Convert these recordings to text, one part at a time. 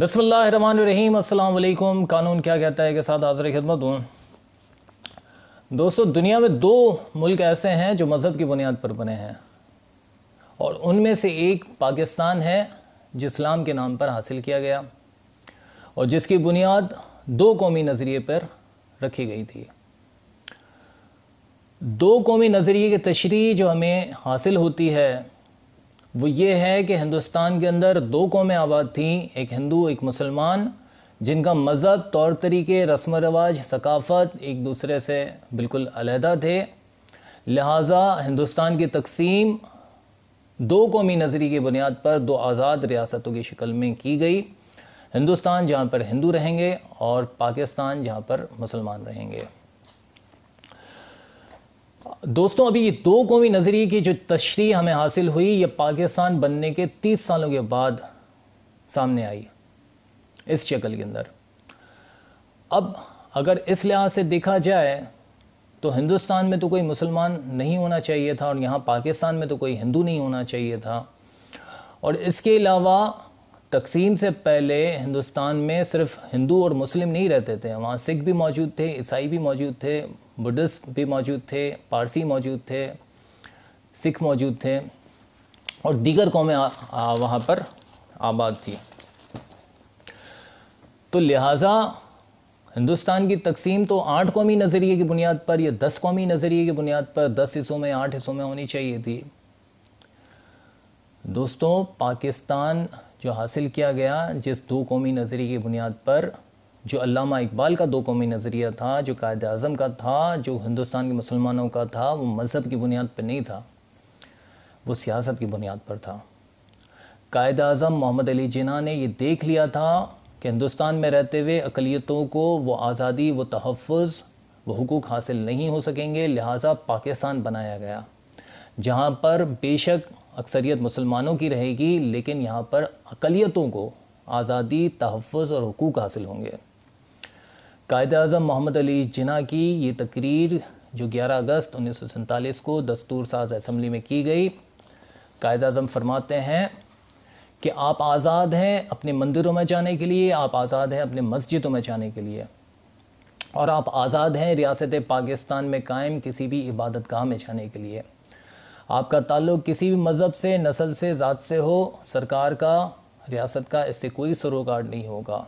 बसमीम अल्लाम कानून क्या कहता है के साथ हाजिर खिदमत हूँ दोस्तों दुनिया में दो मुल्क ऐसे हैं जो मज़हब की बुनियाद पर बने हैं और उनमें से एक पाकिस्तान है जो इस्लाम के नाम पर हासिल किया गया और जिसकी बुनियाद दो कौमी नज़रिए पर रखी गई थी दो कौमी नज़रिए की तशरी जो हमें हासिल होती है वो ये है कि हिंदुस्तान के अंदर दो कौमें आबाद थीं एक हिंदू एक मुसलमान जिनका मज़हब तौर तरीके रस्म रवाज सकाफ़त एक दूसरे से बिल्कुल अलहदा थे लिहाजा हिंदुस्तान की तकसीम दो कौमी नज़री की बुनियाद पर दो आज़ाद रियासतों की शक्ल में की गई हिंदुस्तान जहाँ पर हिंदू रहेंगे और पाकिस्तान जहाँ पर मुसलमान रहेंगे दोस्तों अभी ये दो कौमी नज़रिए की जो तशरी हमें हासिल हुई ये पाकिस्तान बनने के तीस सालों के बाद सामने आई इस शक्ल के अंदर अब अगर इस लिहाज से देखा जाए तो हिंदुस्तान में तो कोई मुसलमान नहीं होना चाहिए था और यहाँ पाकिस्तान में तो कोई हिंदू नहीं होना चाहिए था और इसके अलावा तकसीम से पहले हिंदुस्तान में सिर्फ हिंदू और मुस्लिम नहीं रहते थे वहाँ सिख भी मौजूद थे ईसाई भी मौजूद थे बुद्धिस्ट भी मौजूद थे पारसी मौजूद थे सिख मौजूद थे और दीगर कौमें वहाँ पर आबाद थी तो लिहाजा हिंदुस्तान की तकसीम तो आठ कौमी नज़रिए की बुनियाद पर या दस कौमी नज़रिए की बुनियाद पर दस हिस्सों में आठ हिस्सों में होनी चाहिए थी दोस्तों पाकिस्तान जो हासिल किया गया जिस दो कौमी नज़रिए की बुनियाद पर जो अल्लामा इकबाल का दो कौमी नज़रिया था जो कायद अज़म का था जो हिंदुस्तान के मुसलमानों का था वो मज़हब की बुनियाद पर नहीं था वो सियासत की बुनियाद पर था कायद अज़म मोहम्मद अली जिना ने यह देख लिया था कि हिंदुस्तान में रहते हुए अकलीतों को वो आज़ादी व तहफ़ व हकूक़ हासिल नहीं हो सकेंगे लिहाजा पाकिस्तान बनाया गया जहाँ पर बेशक अक्सरियत मुसलमानों की रहेगी लेकिन यहाँ पर अकलीतों को आज़ादी तहफ़ और हकूक़ हासिल होंगे कायद अजम मोहम्मद अली जिना की ये तकरीर जो 11 अगस्त उन्नीस को दस्तूर साज असम्बली में की गई कायद अजम फरमाते हैं कि आप आज़ाद हैं अपने मंदिरों में जाने के लिए आप आज़ाद हैं अपने मस्जिदों में जाने के लिए और आप आज़ाद हैं रियासत पाकिस्तान में कायम किसी भी इबादत गाह में जाने के लिए आपका ताल्लुक़ किसी भी मज़हब से नस्ल से ज़ात से हो सरकार का रियासत का इससे कोई सरोकार नहीं होगा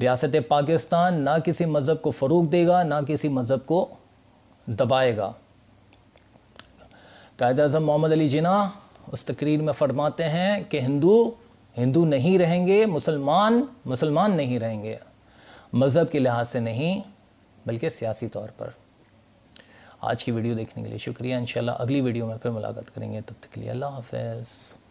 रियासत पाकिस्तान ना किसी मज़हब को फ़रूग देगा ना किसी मज़हब को दबाएगा कायद अजम मोहम्मद अली जिना उस तकरीर में फरमाते हैं कि हिंदू हिंदू नहीं रहेंगे मुसलमान मुसलमान नहीं रहेंगे मज़हब के लिहाज से नहीं बल्कि सियासी तौर पर आज की वीडियो देखने के लिए शुक्रिया इंशाल्लाह अगली वीडियो में फिर मुलाकात करेंगे तब तक के लिए अल्लाह हाफ